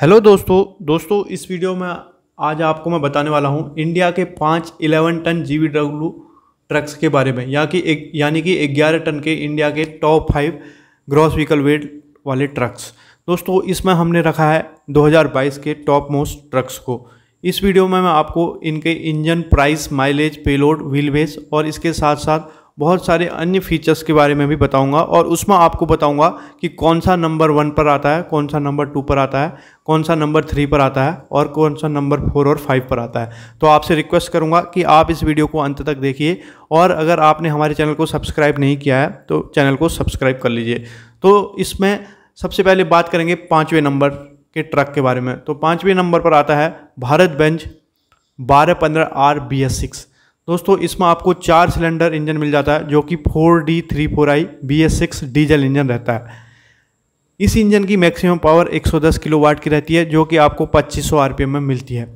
hello दोस्तों दोस्तों इस वीडियो में आज आपको मैं बताने वाला हूं इंडिया के पाँच इलेवन टन जी ट्रक्स के बारे में या कि एक यानी कि ग्यारह टन के इंडिया के top five gross vehicle weight वाले ट्रक्स दोस्तों इसमें हमने रखा है 2022 के टॉप मोस्ट ट्रक्स को इस वीडियो में मैं आपको इनके engine price mileage payload wheel base और इसके साथ साथ बहुत सारे अन्य फीचर्स के बारे में भी बताऊंगा और उसमें आपको बताऊंगा कि कौन सा नंबर वन पर आता है कौन सा नंबर टू पर आता है कौन सा नंबर थ्री पर आता है और कौन सा नंबर फोर और फाइव पर आता है तो आपसे रिक्वेस्ट करूंगा कि आप इस वीडियो को अंत तक देखिए और अगर आपने हमारे चैनल को सब्सक्राइब नहीं किया है तो चैनल को सब्सक्राइब कर लीजिए तो इसमें सबसे पहले बात करेंगे पाँचवें नंबर के ट्रक के बारे में तो पाँचवें नंबर पर आता है भारत बेंच बारह पंद्रह आर बी एस सिक्स दोस्तों इसमें आपको चार सिलेंडर इंजन मिल जाता है जो कि four D three four I B S six diesel engine रहता है इस इंजन की मैक्सिमम पावर 110 किलोवाट की रहती है जो कि आपको 2500 आरपीएम में मिलती है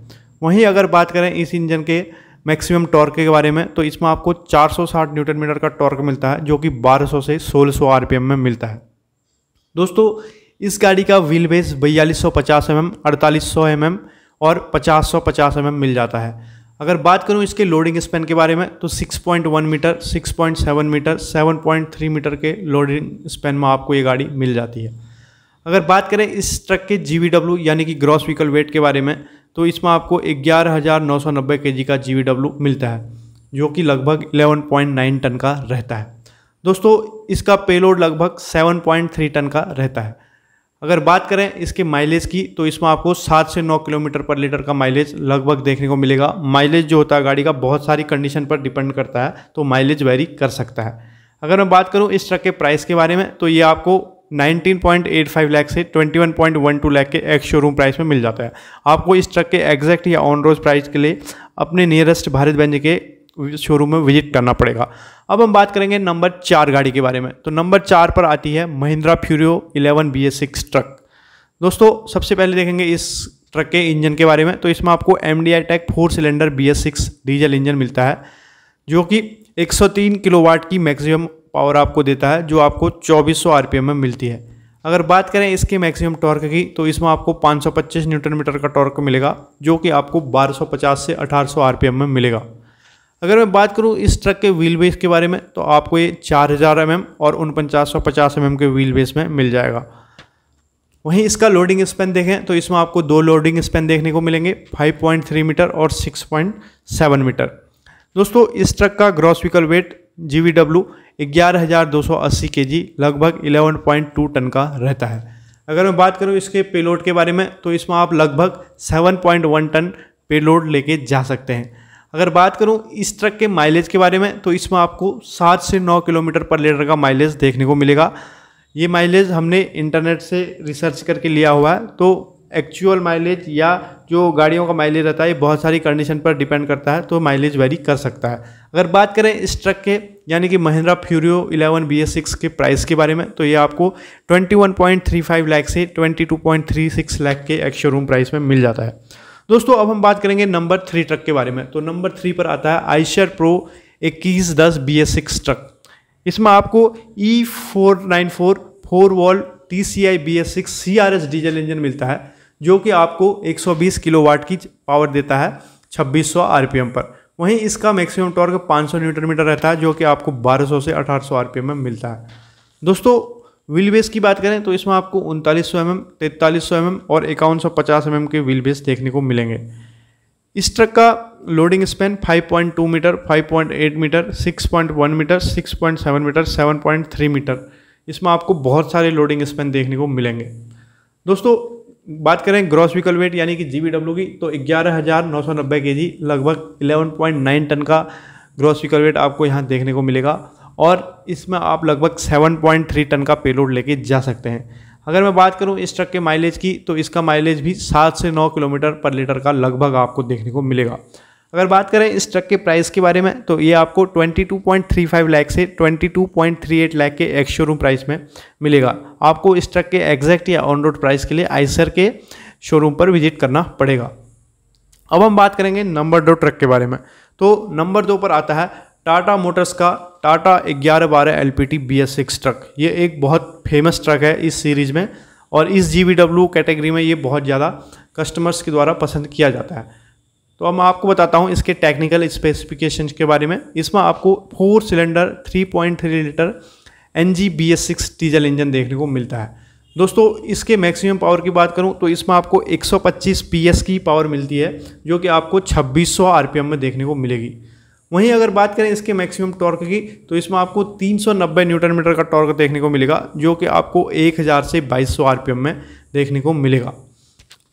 वहीं अगर बात करें इस इंजन के मैक्सिमम टॉर्क के बारे में तो इसमें आपको 460 न्यूटन मीटर का टॉर्क मिलता है जो कि 1200 से 1600 आरपीएम में मिलता है दोस्तों इस गाड़ी का व्हील बेस बयालीस सौ पचास एम एम अड़तालीस सौ एम एम और पचास सौ पचास एम एम मिल जाता है अगर बात करूं इसके लोडिंग स्पेन के बारे में तो 6.1 मीटर 6.7 मीटर 7.3 मीटर के लोडिंग स्पेन में आपको ये गाड़ी मिल जाती है अगर बात करें इस ट्रक के जी यानी कि ग्रॉस व्हीकल वेट के बारे में तो इसमें आपको ग्यारह हज़ार नौ सौ नब्बे के जी का जी मिलता है जो कि लगभग 11.9 टन का रहता है दोस्तों इसका पेलोड लगभग 7.3 टन का रहता है अगर बात करें इसके माइलेज की तो इसमें आपको सात से नौ किलोमीटर पर लीटर का माइलेज लगभग देखने को मिलेगा माइलेज जो होता है गाड़ी का बहुत सारी कंडीशन पर डिपेंड करता है तो माइलेज वेरी कर सकता है अगर मैं बात करूँ इस ट्रक के प्राइस के बारे में तो ये आपको 19.85 लाख से 21.12 लाख के एक्स शोरूम प्राइस में मिल जाता है आपको इस ट्रक के एग्जैक्ट या ऑन रोज प्राइस के लिए अपने नियरेस्ट भारत बैंक के शोरूम में विजिट करना पड़ेगा अब हम बात करेंगे नंबर चार गाड़ी के बारे में तो नंबर चार पर आती है Mahindra Furio eleven B S six truck दोस्तों सबसे पहले देखेंगे इस ट्रक के इंजन के बारे में तो इसमें आपको M D I tech four cylinder B S six diesel engine मिलता है जो कि 103 किलोवाट की मैक्सिमम पावर आपको देता है जो आपको 2400 आरपीएम में मिलती है अगर बात करें इसके मैक्सिमम टॉर्क की तो इसमें आपको 525 न्यूटन मीटर का टॉर्क मिलेगा जो कि आपको 1250 से 1800 आरपीएम में मिलेगा अगर मैं बात करूँ इस ट्रक के व्हील बेस के बारे में तो आपको ये चार हज़ार एम और उनपचास सौ पचास एम के व्हील बेस में मिल जाएगा वहीं इसका लोडिंग स्पेन देखें तो इसमें आपको दो लोडिंग स्पेन देखने को मिलेंगे 5.3 मीटर और 6.7 मीटर दोस्तों इस ट्रक का gross vehicle weight G V W ग्यारह हज़ार दो सौ अस्सी के जी लगभग इलेवन पॉइंट टू टन का रहता है अगर मैं बात करूँ इसके पेलोड के बारे में तो इसमें आप लगभग seven point one ton payload लेके जा सकते हैं अगर बात करूँ इस ट्रक के माइलेज के बारे में तो इसमें आपको सात से नौ किलोमीटर पर लीटर का माइलेज देखने को मिलेगा ये माइलेज हमने इंटरनेट से रिसर्च करके लिया हुआ है तो एक्चुअल माइलेज या जो गाड़ियों का माइलेज रहता है ये बहुत सारी कंडीशन पर डिपेंड करता है तो माइलेज वेरी कर सकता है अगर बात करें इस ट्रक के यानी कि महिंद्रा फ्यूरियो 11 बी के प्राइस के बारे में तो ये आपको 21.35 लाख से 22.36 लाख के एक्शोरूम प्राइस में मिल जाता है दोस्तों अब हम बात करेंगे नंबर थ्री ट्रक के बारे में तो नंबर थ्री पर आता है आईशर प्रो इक्कीस दस बी एस सिक्स ट्रक इसमें आपको E four nine four four valve T C I B S six C R S diesel engine मिलता है जो कि आपको 120 किलोवाट की पावर देता है 2600 आरपीएम पर वहीं इसका मैक्सिमम टॉर्क 500 न्यूटन मीटर रहता है जो कि आपको 1200 से 1800 आरपीएम में मिलता है दोस्तों व्हील बेस की बात करें तो इसमें आपको उनतालीस सौ एम तैंतालीस सौ एम और इक्यावन सौ पचास एम के व्हील बेस देखने को मिलेंगे इस ट्रक का loading span 5.2 metre 5.8 metre 6.1 metre 6.7 metre 7.3 metre इसमें आपको बहुत सारे लोडिंग स्पेन देखने को मिलेंगे दोस्तों बात करें ग्रॉस व्हीकल वेट यानी कि जी की तो ग्यारह हज़ार नौ सौ नब्बे के जी लगभग 11.9 टन का ग्रॉस व्हीकल वेट आपको यहाँ देखने को मिलेगा और इसमें आप लगभग 7.3 टन का पेलोड लेके जा सकते हैं अगर मैं बात करूं इस ट्रक के माइलेज की तो इसका माइलेज भी सात से नौ किलोमीटर पर लीटर का लगभग आपको देखने को मिलेगा अगर बात करें इस ट्रक के प्राइस के बारे में तो ये आपको 22.35 लाख से 22.38 लाख के एक्स शोरूम प्राइस में मिलेगा आपको इस ट्रक के एग्जैक्ट या ऑन रोड प्राइस के लिए आइसर के शोरूम पर विजिट करना पड़ेगा अब हम बात करेंगे नंबर दो ट्रक के बारे में तो नंबर दो पर आता है टाटा मोटर्स का टाटा ग्यारह बारह L P T B S six truck ये एक बहुत फेमस ट्रक है इस सीरीज़ में और इस जी बी डब्ल्यू कैटेगरी में ये बहुत ज़्यादा कस्टमर्स के द्वारा पसंद किया जाता है तो अब मैं आपको बताता हूँ इसके टेक्निकल स्पेसिफिकेशन के बारे में इसमें आपको four cylinder 3.3 litre N G B S six diesel engine देखने को मिलता है दोस्तों इसके मैक्सिमम पावर की बात करूँ तो इसमें आपको 125 पीएस की पावर मिलती है जो कि आपको 2600 आरपीएम में देखने को मिलेगी वहीं अगर बात करें इसके मैक्सिमम टॉर्क की तो इसमें आपको 390 न्यूटन मीटर का टॉर्क देखने को मिलेगा जो कि आपको 1000 से 2200 आरपीएम में देखने को मिलेगा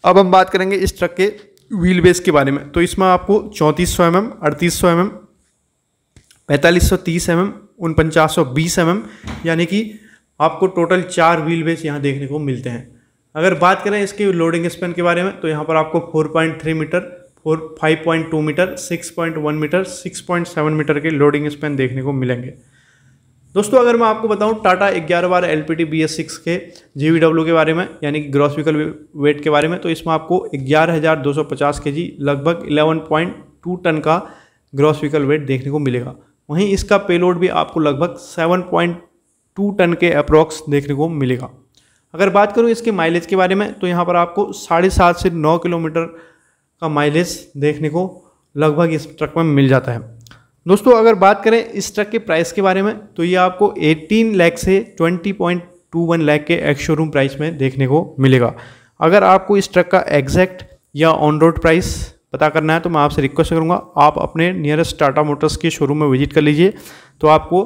अब हम बात करेंगे इस ट्रक के व्हील बेस के बारे में तो इसमें आपको चौंतीस सौ एम एम अड़तीस सौ एम एम पैंतालीस सौ तीस एम एम सौ बीस एम एम यानी कि आपको टोटल चार व्हील बेस यहाँ देखने को मिलते हैं अगर बात करें इसके लोडिंग स्पेन के बारे में तो यहाँ पर आपको 4.3 मीटर और 5.2 मीटर 6.1 मीटर 6.7 मीटर के लोडिंग स्पैन देखने को मिलेंगे दोस्तों अगर मैं आपको बताऊं टाटा ग्यारह बार L P T B S six के जी वी डब्ल्यू के बारे में यानी कि ग्रॉस व्हीकल वेट के बारे में तो इसमें आपको ग्यारह हज़ार दो सौ पचास के जी लगभग इलेवन पॉइंट टू टन का ग्रॉस व्हीकल वेट देखने को मिलेगा वहीं इसका पेलोड भी आपको लगभग सेवन पॉइंट टू टन के अप्रॉक्स देखने को मिलेगा अगर बात करूँ इसके माइलेज के बारे में तो यहाँ पर आपको साढ़े सात से नौ किलोमीटर का माइलेज देखने को लगभग इस ट्रक में मिल जाता है दोस्तों अगर बात करें इस ट्रक के प्राइस के बारे में तो ये आपको 18 लाख से 20.21 लाख के एक्स शोरूम प्राइस में देखने को मिलेगा अगर आपको इस ट्रक का एग्जैक्ट या ऑन रोड प्राइस पता करना है तो मैं आपसे रिक्वेस्ट करूँगा आप अपने नियरेस्ट टाटा मोटर्स के शोरूम में विजिट कर लीजिए तो आपको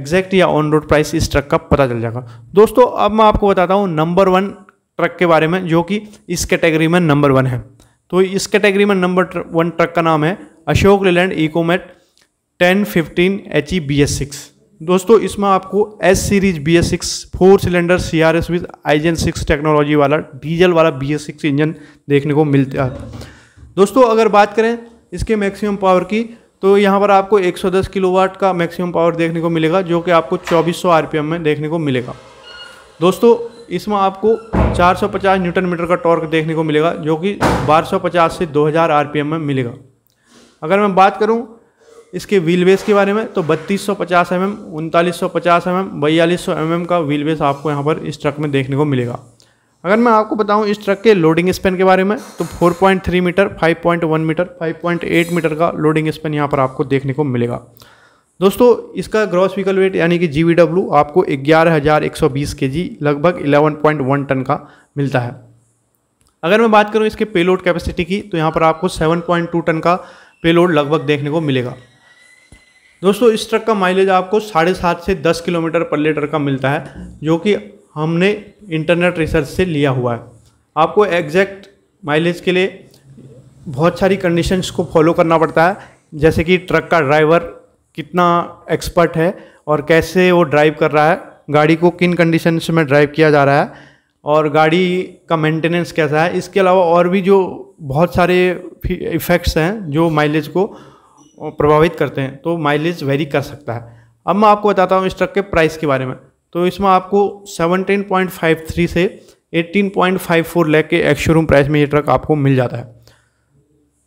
एग्जैक्ट या ऑन रोड प्राइस इस ट्रक का पता चल जाएगा दोस्तों अब मैं आपको बताता हूँ नंबर वन ट्रक के बारे में जो कि इस कैटेगरी में नंबर वन है तो इस कैटेगरी में नंबर वन ट्रक का नाम है Ashok Leyland Ecomet ten fifteen H E B S six दोस्तों इसमें आपको S series B S six four cylinder C R S with iGen six technology वाला डीजल वाला बी एस सिक्स इंजन देखने को मिलता है दोस्तों अगर बात करें इसके मैक्सिमम पावर की तो यहाँ पर आपको 110 किलोवाट का मैक्सिमम पावर देखने को मिलेगा जो कि आपको 2400 आरपीएम में देखने को मिलेगा दोस्तों इसमें आपको 450 न्यूटन मीटर का टॉर्क देखने को मिलेगा जो कि 1250 से 2000 आरपीएम में मिलेगा अगर मैं बात करूं इसके व्हील बेस के बारे में तो 3250 एम एम उनतालीस सौ पचास एम एम बयालीस सौ एम एम का व्हील बेस आपको यहाँ पर इस ट्रक में देखने को मिलेगा अगर मैं आपको बताऊं इस ट्रक के लोडिंग स्पेन के बारे में तो 4.3 मीटर 5.1 मीटर 5.8 मीटर का लोडिंग स्पेन यहाँ पर आपको देखने को मिलेगा दोस्तों इसका ग्रॉस व्हीकल वेट यानी कि जी आपको ग्यारह हज़ार एक सौ बीस के जी लगभग इलेवन पॉइंट वन टन का मिलता है अगर मैं बात करूँ इसके पेलोड कैपेसिटी की तो यहाँ पर आपको सेवन पॉइंट टू टन का पेलोड लगभग देखने को मिलेगा दोस्तों इस ट्रक का माइलेज आपको साढ़े सात से दस किलोमीटर पर लीटर का मिलता है जो कि हमने इंटरनेट रिसर्च से लिया हुआ है आपको एग्जैक्ट माइलेज के लिए बहुत सारी कंडीशंस को फॉलो करना पड़ता है जैसे कि ट्रक का ड्राइवर कितना एक्सपर्ट है और कैसे वो ड्राइव कर रहा है गाड़ी को किन कंडीशन में ड्राइव किया जा रहा है और गाड़ी का मेंटेनेंस कैसा है इसके अलावा और भी जो बहुत सारे इफ़ेक्ट्स हैं जो माइलेज को प्रभावित करते हैं तो माइलेज वेरी कर सकता है अब मैं आपको बताता हूँ इस ट्रक के प्राइस के बारे में तो इसमें आपको 17.53 से 18.54 लाख के एक्स शोरूम प्राइस में ये ट्रक आपको मिल जाता है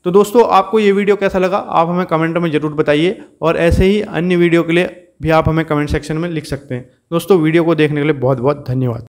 तो दोस्तों आपको ये वीडियो कैसा लगा आप हमें कमेंट में ज़रूर बताइए और ऐसे ही अन्य वीडियो के लिए भी आप हमें कमेंट सेक्शन में लिख सकते हैं दोस्तों वीडियो को देखने के लिए बहुत बहुत धन्यवाद